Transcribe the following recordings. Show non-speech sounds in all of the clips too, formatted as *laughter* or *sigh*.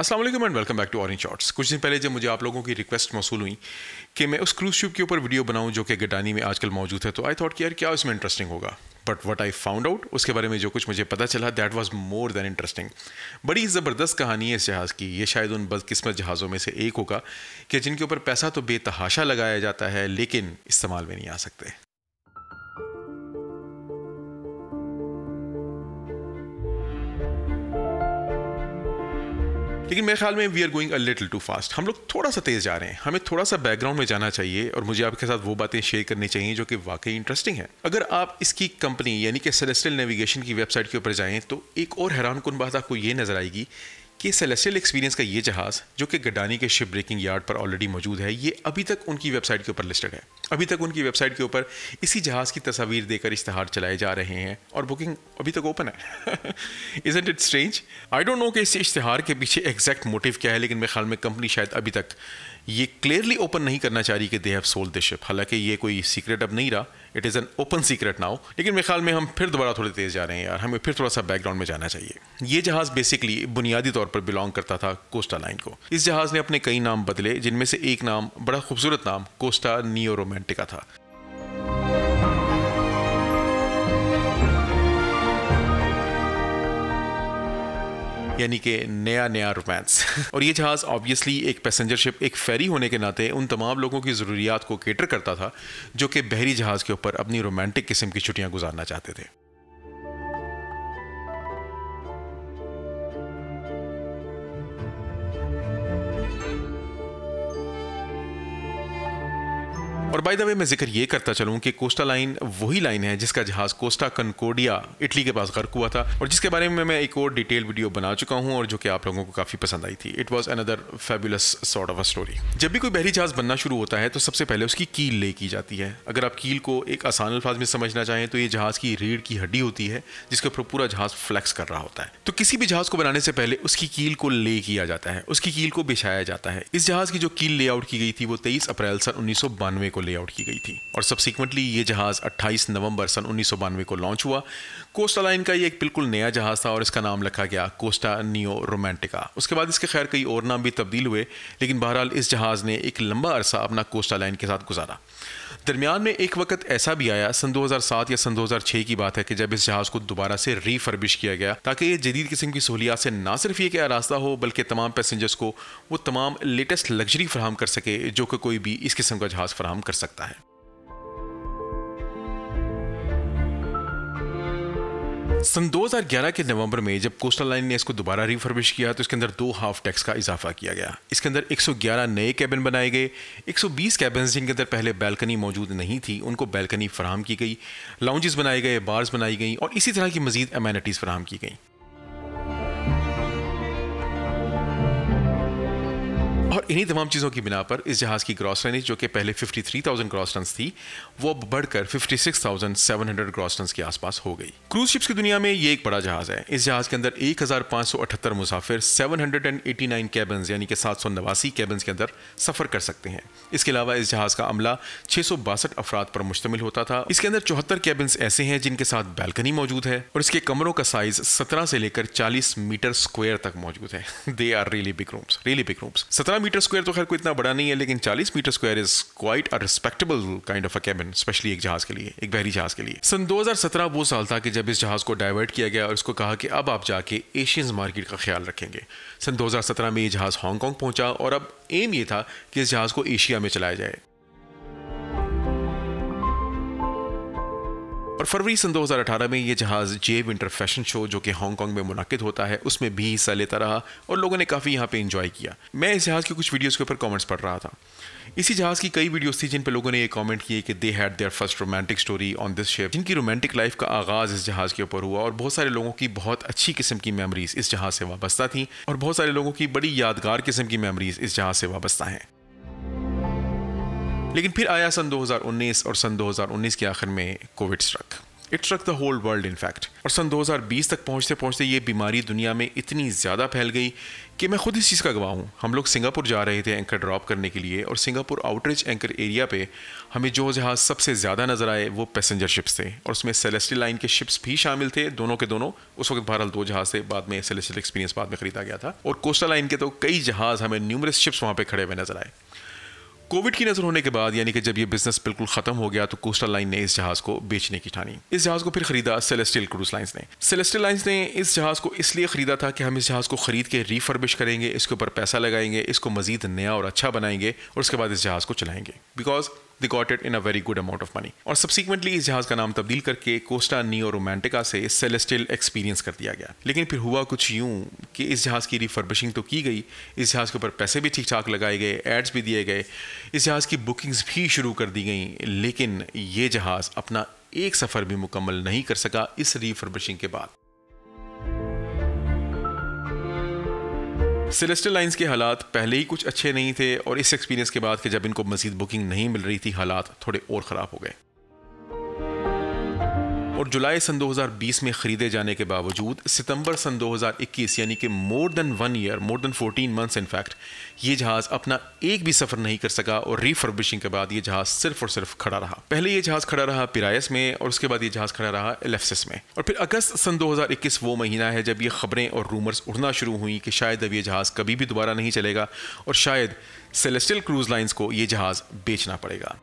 Aslam and welcome back to orange shorts कुछ दिन पहले जब मुझे आप लोगों की रिक्वेस्ट मौसू हुई कि मैं उस क्रूज शिप के ऊपर वीडियो बनाऊं जो कि गडानी में आजकल मौजूद है तो आई थॉट कि यार क्या इसमें इंटरेस्टिंग होगा but what I found out उसके बारे में जो कुछ मुझे पता चला that was more than interesting बड़ी ज़बरदस्त कहानी है इस जहाज़ की ये शायद उन बदकिस्मत जहाज़ों में से एक होगा कि जिनके ऊपर पैसा तो बेतहाशा लगाया जाता है लेकिन इस्तेमाल में नहीं आ सकते लेकिन मेरे ख्याल में we are going a little too fast हम लोग थोड़ा सा तेज़ जा रहे हैं हमें थोड़ा सा बैकग्राउंड में जाना चाहिए और मुझे आपके साथ वो बातें शेयर करनी चाहिए जो कि वाकई इंटरेस्टिंग है अगर आप इसकी कंपनी यानी कि सेलेस्टियल नेविगेशन की वेबसाइट के ऊपर जाएँ तो एक और हैरान कन बात आपको ये नज़र आएगी कि सेलेस्टियल एक्सपीरियंस का ये जहाज़ जो कि गडानी के शिप ब्रेकिंग यार्ड पर ऑलरेडी मौजूद है ये अभी तक उनकी वेबसाइट के ऊपर लिस्टेड है अभी तक उनकी वेबसाइट के ऊपर इसी जहाज़ की तस्वीर देकर इश्तहार चलाए जा रहे हैं और बुकिंग अभी तक ओपन है is it strange I don't know कि इस इश्तहार के पीछे एग्जैक्ट मोटिव क्या है लेकिन मेरे ख्याल में कंपनी शायद अभी तक ये क्लियरली ओपन नहीं करना चाह रही कि they have sold the ship हालांकि ये कोई सीक्रेट अब नहीं रहा it is an open secret now लेकिन मेरे ख्याल में हम फिर दोबारा थोड़े तेज़ जा रहे हैं यार हमें फिर थोड़ा सा बैकग्राउंड में जाना चाहिए ये जहाज़ बेसिकली बुनियादी तौर पर बिलोंग करता था कोस्टा लाइन को इस जहाज़ ने अपने कई नाम बदले जिनमें से एक नाम बड़ा खूबसूरत नाम कोस्टा नियो रोमैन घंटे का था यानी कि नया नया रोमांस *laughs* और ये जहाज़ ऑब्वियसली एक पैसेंजर शिप एक फेरी होने के नाते उन तमाम लोगों की ज़रूरियात को केटर करता था जो कि बहरी जहाज़ के ऊपर अपनी रोमांटिक किस्म की छुट्टियां गुजारना चाहते थे बाय द वे मैं जिक्र ये करता चलूँ कि कोस्टा लाइन वही लाइन है जिसका जहाज कोस्टा कनकोडिया इटली के पास गर्क हुआ था और जिसके बारे में मैं एक और डिटेल वीडियो बना चुका हूँ और जो कि आप लोगों को काफ़ी पसंद आई थी it was another fabulous sort of a story जब भी कोई बहरी जहाज बनना शुरू होता है तो सबसे पहले उसकी कील ले की जाती है अगर आप कील को एक आसान अल्फाज में समझना चाहें तो ये जहाज की रीढ़ की हड्डी होती है जिसके ऊपर पूरा जहाज फ्लैक्स कर रहा होता है तो किसी भी जहाज को बनाने से पहले उसकी कील को ले किया जाता है उसकी कील को बिछाया जाता है इस जहाज की जो कील लेआउट की गई थी वो तेईस अप्रैल सन उन्नीस को ले आउट की गई थी और सब्सिक्वेंटली ये जहाज़ 28 नवंबर सन उन्नीस को लॉन्च हुआ कोस्टा लाइन का ये एक बिल्कुल नया जहाज़ था और इसका नाम रखा गया कोस्टा नियो रोमांटिका उसके बाद इसके खैर कई और नाम भी तब्दील हुए लेकिन बहरहाल इस जहाज़ ने एक लंबा अरसा अपना कोस्टा लाइन के साथ गुजारा दरमियान में एक वक्त ऐसा भी आया सन 2007 या सन 2006 की बात है कि जब इस जहाज को दोबारा से रिफर्बिश किया गया ताकि ये जदीद किस्म की सहूलियात से ना सिर्फ ये क्या रास्ता हो बल्कि तमाम पैसेंजर्स को वो तमाम लेटेस्ट लग्जरी फ्राहम कर सके जो कि कोई भी इस किस्म का जहाज फ्राहम कर सकता है सन 2011 के नवंबर में जब कोस्टल लाइन ने इसको दोबारा रिफर्बिश किया तो इसके अंदर दो हाफ टैक्स का इजाफा किया गया इसके अंदर 111 नए कैबिन बनाए गए 120 कैबिन जिनके अंदर पहले बैल्कनी मौजूद नहीं थी उनको बैल्कनी फराम की गई लाउंजेस बनाए गए बार्स बनाई गई और इसी तरह की मजीद अमेनिटीज़ फराम की गई इन्हीं तमाम चीज़ों की बिना पर इस जहाज़ की ग्रॉस टनेज जो कि पहले 53,000 ग्रॉस टन थी वो बढ़कर 56,700 ग्रॉस टन के आसपास हो गई क्रूज शिप्स की दुनिया में ये एक बड़ा जहाज़ है इस जहाज़ के अंदर एक मुसाफिर 789 कैबन यानी कि सात सौ नवासी कैबन के अंदर सफ़र कर सकते हैं इसके अलावा इस जहाज़ का अमला छः सौ पर मुश्तमिल होता था इसके अंदर चौहत्तर कैबिन ऐसे हैं जिनके साथ बैल्कनी मौजूद है और इसके कमरों का साइज सत्रह से लेकर चालीस मीटर स्क्वेयर तक मौजूद है they are really big rooms really big rooms सत्रह मीटर मीटर स्क्वायर तो खैर कोई इतना बड़ा नहीं है लेकिन 40 metre square is quite a respectable kind of a cabin specially एक जहाज के लिए एक बहरी जहाज के लिए सन 2017 वो साल था कि जब इस जहाज को डाइवर्ट किया गया और इसको कहा कि अब आप जाके एशियन मार्केट का ख्याल रखेंगे सन 2017 में ये जहाज हांगकॉन्ग पहुंचा और अब एम ये था कि इस जहाज को एशिया में चलाया जाए और फरवरी सन 2018 में ये जहाज़ जे विंटर फैशन शो जो कि हांगकांग में मुनद होता है उसमें भी हिस्सा लेता रहा और लोगों ने काफ़ी यहाँ पर इंजॉय किया मैं इस जहाज़ के कुछ वीडियोज़ के ऊपर कॉमेंट्स पढ़ रहा था इसी जहाज़ की कई वीडियोस थी जिन पर लोगों ने ये कमेंट किए कि they had their first romantic story on this ship जिनकी रोमांटिक लाइफ का आगाज़ इस जहाज़ के ऊपर हुआ और बहुत सारे लोगों की बहुत अच्छी किस्म की मेमोरीज इस जहाज़ से वाबस्ता थी और बहुत सारे लोगों की बड़ी यादगार किस्म की मेमोरीज इस जहाज़ से वाबस्ता हैं लेकिन फिर आया सन 2019 और सन 2019 के आखिर में Covid struck it struck the whole world in fact और सन 2020 तक पहुंचते पहुंचते ये बीमारी दुनिया में इतनी ज़्यादा फैल गई कि मैं खुद इस चीज़ का गवाह हूँ हम लोग सिंगापुर जा रहे थे एंकर ड्रॉप करने के लिए और सिंगापुर आउटरीच एंकर एरिया पे हमें जो जहाज़ सबसे ज़्यादा नज़र आए वो पैसेंजर शिप्स थे और उसमें सेलेस्टी लाइन के शिप्स भी शामिल थे दोनों के दोनों उस वक्त बहरहाल दो जहाज़ थे बाद में सेलेस्टल एक्सपीरियंस बाद में खरीदा गया था और कोस्टा लाइन के तो कई जहाज़ हमें न्यूमरस शिप्स वहाँ पर खड़े हुए नज़र आए कोविड की नजर होने के बाद यानी कि जब ये बिजनेस बिल्कुल खत्म हो गया तो कोस्टल लाइन ने इस जहाज को बेचने की ठानी इस जहाज को फिर खरीदा सेलेस्टियल क्रूज लाइन्स ने सेलेस्टियल लाइन्स ने इस जहाज को इसलिए खरीदा था कि हम इस जहाज को खरीद के रिफर्बिश करेंगे इसके ऊपर पैसा लगाएंगे इसको मजीद नया और अच्छा बनाएंगे और उसके बाद इस जहाज को चलाएंगे because they got it in a very good amount of money और सब्सिक्वेंटली इस जहाज का नाम तब्दील करके कोस्टा नियो रोमांटिका से सेलेस्टियल एक्सपीरियंस कर दिया गया लेकिन फिर हुआ कुछ यूं कि इस जहाज की रिफर्बिशिंग तो की गई इस जहाज के ऊपर पैसे भी ठीक ठाक लगाए गए एड्स भी दिए गए इस जहाज की बुकिंग्स भी शुरू कर दी गई लेकिन ये जहाज अपना एक सफ़र भी मुकम्मल नहीं कर सका इस रिफर्बिशिंग के बाद सेलेस्टल लाइन्स के हालात पहले ही कुछ अच्छे नहीं थे और इस एक्सपीरियंस के बाद कि जब इनको मजीद बुकिंग नहीं मिल रही थी हालात थोड़े और ख़राब हो गए और जुलाई सन 2020 में खरीदे जाने के बावजूद सितंबर सन 2021 यानी कि more than one year more than 14 months in fact ये जहाज़ अपना एक भी सफ़र नहीं कर सका और रीफर्बिशिंग के बाद ये जहाज़ सिर्फ और सिर्फ खड़ा रहा पहले ये जहाज़ खड़ा रहा पिरायस में और उसके बाद ये जहाज़ खड़ा रहा एलेफसिस में और फिर अगस्त सन 2021 वो महीना है जब ये खबरें और रूमर्स उड़ना शुरू हुई कि शायद अब ये जहाज़ कभी भी दोबारा नहीं चलेगा और शायद सेलेस्टियल क्रूज़ लाइन्स को ये जहाज़ बेचना पड़ेगा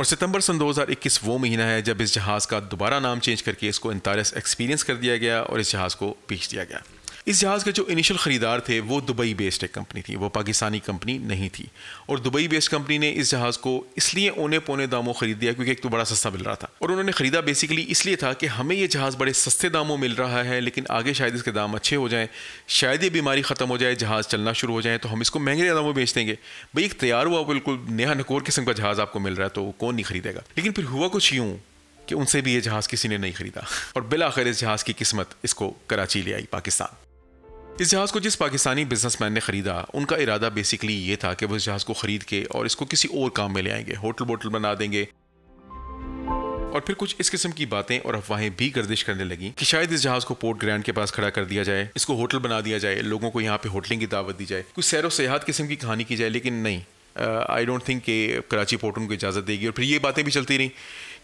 और सितंबर सन 2021 वो महीना है जब इस जहाज़ का दोबारा नाम चेंज करके इसको इंतारस एक्सपीरियंस कर दिया गया और इस जहाज़ को बेच दिया गया इस जहाज़ के जो इनिशियल ख़रीदार थे वो दुबई बेस्ड एक कंपनी थी वो पाकिस्तानी कंपनी नहीं थी और दुबई बेस्ड कंपनी ने इस जहाज़ को इसलिए ओने पोने दामों ख़रीद दिया क्योंकि एक तो बड़ा सस्ता मिल रहा था और उन्होंने ख़रीदा बेसिकली इसलिए था कि हमें ये जहाज़ बड़े सस्ते दामों मिल रहा है लेकिन आगे शायद इसके दाम अच्छे हो जाएँ शायद ये बीमारी ख़त्म हो जाए जहाज़ चलना शुरू हो जाए तो हम इसको महंगे दामों बेच देंगे भाई एक तैयार हुआ बिल्कुल नया नकोर किस्म का जहाज़ आपको मिल रहा है तो कौन नहीं खरीदेगा लेकिन फिर हुआ कुछ यूँ कि उनसे भी ये जहाज़ किसी ने नहीं खरीदा और बिलाखिर इस जहाज़ की किस्मत इसको कराची ले आई पाकिस्तान इस जहाज़ को जिस पाकिस्तानी बिजनेसमैन ने ख़रीदा उनका इरादा बेसिकली ये था कि वो इस जहाज़ को ख़रीद के और इसको किसी और काम में ले आएंगे होटल वोटल बना देंगे और फिर कुछ इस किस्म की बातें और अफवाहें भी गर्दिश करने लगी कि शायद इस जहाज़ को पोर्ट ग्रैंड के पास खड़ा कर दिया जाए इसको होटल बना दिया जाए लोगों को यहाँ पे होटलिंग की दावत दी जाए कुछ सैर सयाहत किस्म की कहानी की जाए लेकिन नहीं आई डोंट थिंक कि कराची पोर्ट उनको इजाज़त देगी और फिर ये बातें भी चलती रहीं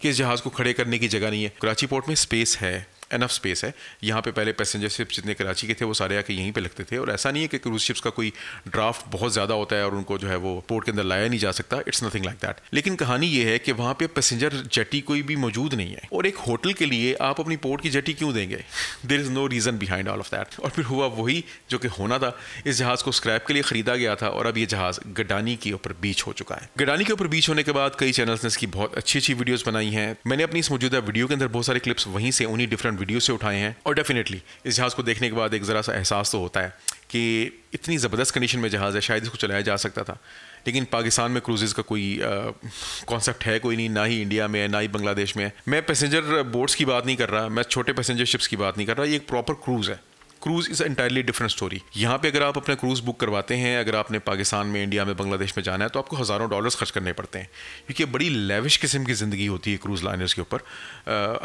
कि इस जहाज़ को खड़े करने की जगह नहीं है कराची पोर्ट में स्पेस है एनफ स्पेस है यहाँ पे पहले पैसेंजर शिप्स जितने कराची के थे वो सारे आके यहीं पे लगते थे और ऐसा नहीं है कि क्रूज शिप्स का कोई ड्राफ्ट बहुत ज़्यादा होता है और उनको जो है वो पोर्ट के अंदर लाया नहीं जा सकता इट्स नथिंग लाइक दैट लेकिन कहानी ये है कि वहाँ पे पैसेंजर जटी कोई भी मौजूद नहीं है और एक होटल के लिए आप अपनी पोर्ट की जटी क्यों देंगे there is no reason behind all of that और फिर हुआ वही जो कि होना था इस जहाज़ को स्क्रैप के लिए ख़रीदा गया था और अब ये जहाज़ गडानी के ऊपर बीच हो चुका है गडानी के ऊपर बीच होने के बाद कई चैनल्स ने इसकी बहुत अच्छी अच्छी वीडियोज़ बनाई हैं मैंने अपनी इस मौजूदा वीडियो के अंदर बहुत सारे क्लिप्स वहीं से उन्हीं डिफरेंट डिफरेंट वीडियो से उठाए हैं और डेफिनेटली इस जहाज़ को देखने के बाद एक ज़रा सा एहसास तो होता है कि इतनी ज़बरदस्त कंडीशन में जहाज़ है शायद इसको चलाया जा सकता था लेकिन पाकिस्तान में क्रूजेज़ का कोई कॉन्सेप्ट है कोई नहीं ना ही इंडिया में है ना ही बांग्लादेश में है मैं पैसेंजर बोट्स की बात नहीं कर रहा मैं छोटे पैसेंजर शिप्स की बात नहीं कर रहा ये एक प्रॉपर क्रूज़ है cruise is entirely different story यहाँ पे अगर आप अपने क्रूज़ बुक करवाते हैं अगर आपने पाकिस्तान में इंडिया में बांग्लादेश में जाना है तो आपको हज़ारों डॉलर्स खर्च करने पड़ते हैं क्योंकि बड़ी लेविश किस्म की ज़िंदगी होती है क्रूज़ लाइनर्स के ऊपर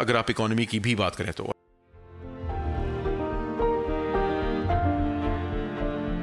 अगर आप इकॉनमी की भी बात करें तो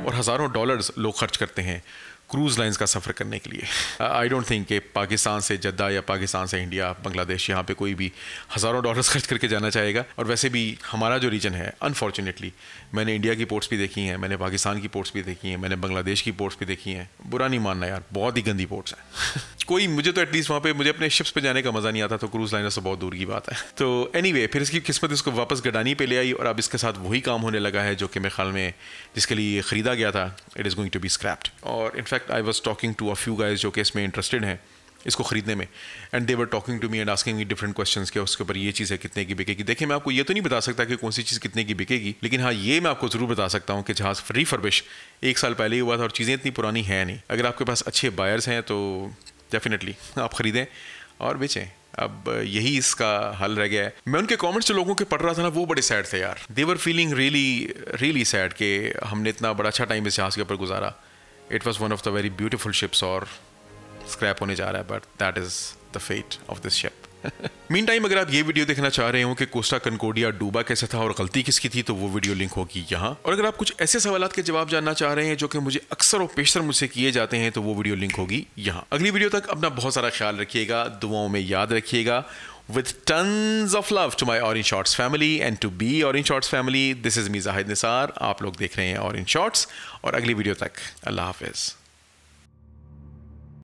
और हज़ारों डॉलर्स लोग खर्च करते हैं क्रूज़ लाइन का सफ़र करने के लिए आई डोंट थिंक कि पाकिस्तान से जद्दा या पाकिस्तान से इंडिया बांग्लादेश यहाँ पे कोई भी हज़ारों डॉलर्स खर्च करके जाना चाहेगा और वैसे भी हमारा जो रीजन है अनफॉर्चुनेटली मैंने इंडिया की पोर्ट्स भी देखी हैं मैंने पाकिस्तान की पोर्ट्स भी देखी हैं मैंने बांग्लादेश की पोर्ट्स भी देखी हैं बुरा नहीं मानना यार बहुत ही गंदी पोर्ट्स हैं कोई मुझे तो एटलीस्ट वहाँ पे मुझे अपने शिप्स पे जाने का मज़ा नहीं आता तो क्रूज़ लाइनर से बहुत दूर की बात है तो एनी anyway, फिर इसकी किस्मत इसको वापस गडानी पे ले आई और अब इसके साथ वही काम होने लगा है जो कि मेरे ख्याल में जिसके लिए ख़रीदा गया था it is going to be scrapped और in fact I was talking to a few guys जो कि इसमें इंटरेस्टेड हैं इसको खरीदने में and they were talking to me and asking me different question के उसके ऊपर ये चीज़ है कितने की बिकेगी देखिए मैं आपको ये तो नहीं बता सकता कि कौन सी चीज़ कितने की बिकेगी लेकिन हाँ ये मैं आपको ज़रूर बता सकता हूँ कि जहाज़ फरबिश एक साल पहले ही हुआ था और चीज़ें इतनी पुरानी हैं नहीं अगर आपके पास अच्छे बायर्स हैं तो डेफिनेटली आप ख़रीदें और बेचें अब यही इसका हल रह गया है मैं उनके कमेंट्स जो लोगों के पढ़ रहा था ना वो बड़े सैड थे यार they were feeling really really sad कि हमने इतना बड़ा अच्छा टाइम इस जहाज़ के ऊपर गुजारा it was one of the very beautiful ships और स्क्रैप होने जा रहा है but that is the fate of this ship  *laughs* meantime अगर आप ये वीडियो देखना चाह रहे हो कि कोस्टा कनकोडिया डूबा कैसे था और गलती किसकी थी तो वो वीडियो लिंक होगी यहाँ और अगर आप कुछ ऐसे सवाल के जवाब जानना चाह रहे हैं जो कि मुझे अक्सर और पेशर मुझसे किए जाते हैं तो वो वीडियो लिंक होगी यहाँ अगली वीडियो तक अपना बहुत सारा ख्याल रखिएगा दुआओं में याद रखिएगा of love to my orange shorts family and to be orange shorts family this is me Zahid Nisar आप लोग देख रहे हैं और इन शॉर्ट्स और अगली वीडियो तक अल्लाह हाफिज़